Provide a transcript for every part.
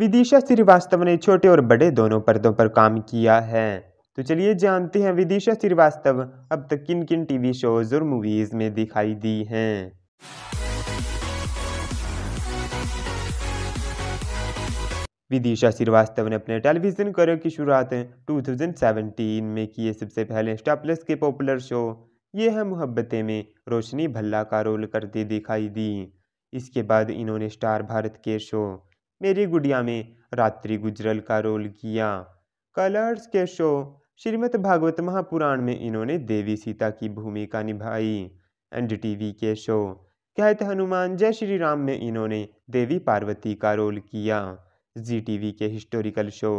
विदिशा श्रीवास्तव ने छोटे और बड़े दोनों पर्दों पर काम किया है तो चलिए जानते हैं विदिशा श्रीवास्तव अब तक किन किन टीवी शोज और मूवीज में दिखाई दी हैं विदिशा श्रीवास्तव ने अपने टेलीविजन करियर की शुरुआत 2017 में की सबसे पहले स्टार प्लस के पॉपुलर शो ये है मोहब्बतें में रोशनी भल्ला का रोल करते दिखाई दी इसके बाद इन्होंने स्टार भारत के शो मेरी गुड़िया में रात्रि गुजरल का रोल किया कलर्स के शो श्रीमद भागवत महापुराण में इन्होंने देवी सीता की भूमिका निभाई एन के शो कहते हनुमान जय श्री राम में इन्होंने देवी पार्वती का रोल किया जी टीवी के historical show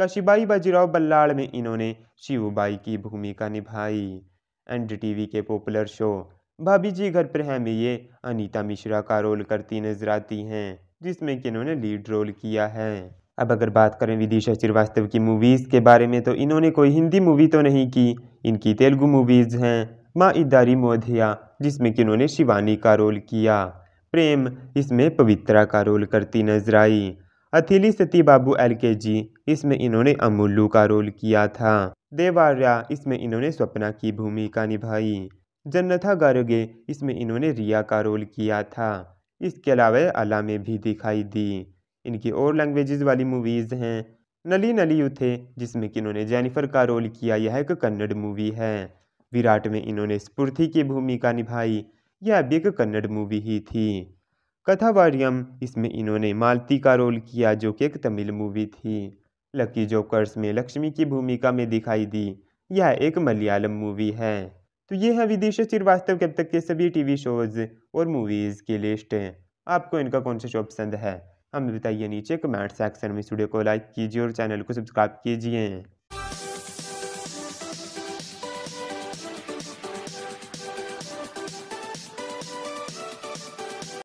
Kashibai Bajirao ballad में इन्होंने शिवबाई की भूमिका निभाई एन टीवी के पॉपुलर शो भाभी जी घर पर हैं में ये अनीता मिश्रा का रोल करती नजर आती हैं जिसमें कि इन्होंने लीड रोल किया है अब अगर बात करें विदिशा श्रीवास्तव की मूवीज़ के बारे में तो इन्होंने कोई हिंदी मूवी तो नहीं की इनकी तेलुगु मूवीज़ हैं माँ इदारी मोधिया जिसमें कि इन्होंने शिवानी का रोल किया प्रेम इसमें पवित्रा का रोल करती नजर आई अथिली सती बाबू एल के जी इसमें इन्होंने अमुल्लू का रोल किया था देवार्या इसमें इन्होंने स्वप्ना की भूमिका निभाई जन्नथा गारोगे इसमें इन्होंने रिया का रोल किया था इसके अलावा अला में भी दिखाई दी इनकी और लैंग्वेजेस वाली मूवीज़ हैं नली नली उथे जिसमें कि इन्होंने जेनिफर का रोल किया यह एक कन्नड़ मूवी है विराट में इन्होंने स्फूर्ति की भूमिका निभाई यह भी एक कन्नड़ मूवी ही थी कथावारियम इसमें इन्होंने मालती का रोल किया जो कि एक तमिल मूवी थी लकी जोकर्स में लक्ष्मी की भूमिका में दिखाई दी यह एक मलयालम मूवी है तो ये है विदेशी श्रीवास्तव के अब तक के सभी टीवी शोज़ और मूवीज़ की लिस्ट आपको इनका कौन सा शो पसंद है हमें बताइए नीचे कमेंट सेक्शन में स्टूडियो को लाइक कीजिए और चैनल को सब्सक्राइब कीजिए